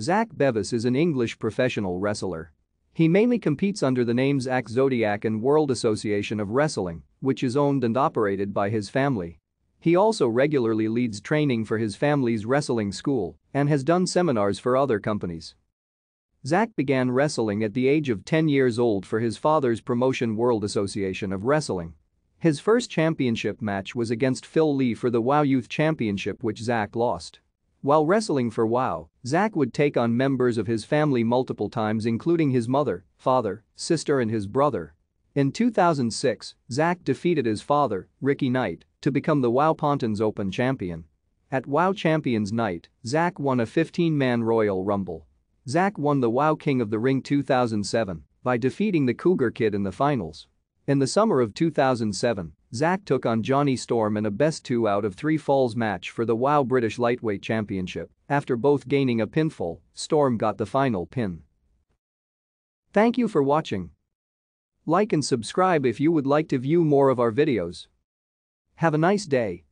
Zach Bevis is an English professional wrestler. He mainly competes under the names Zach Zodiac and World Association of Wrestling, which is owned and operated by his family. He also regularly leads training for his family's wrestling school and has done seminars for other companies. Zach began wrestling at the age of 10 years old for his father's promotion World Association of Wrestling. His first championship match was against Phil Lee for the WOW Youth Championship which Zach lost. While wrestling for WOW, Zack would take on members of his family multiple times including his mother, father, sister and his brother. In 2006, Zack defeated his father, Ricky Knight, to become the WOW Pontins Open champion. At WOW Champions Night, Zack won a 15-man Royal Rumble. Zack won the WOW King of the Ring 2007 by defeating the Cougar Kid in the finals. In the summer of 2007, Zach took on Johnny Storm in a best two out of three falls match for the WOW British Lightweight Championship. After both gaining a pinfall, Storm got the final pin. Thank you for watching. Like and subscribe if you would like to view more of our videos. Have a nice day.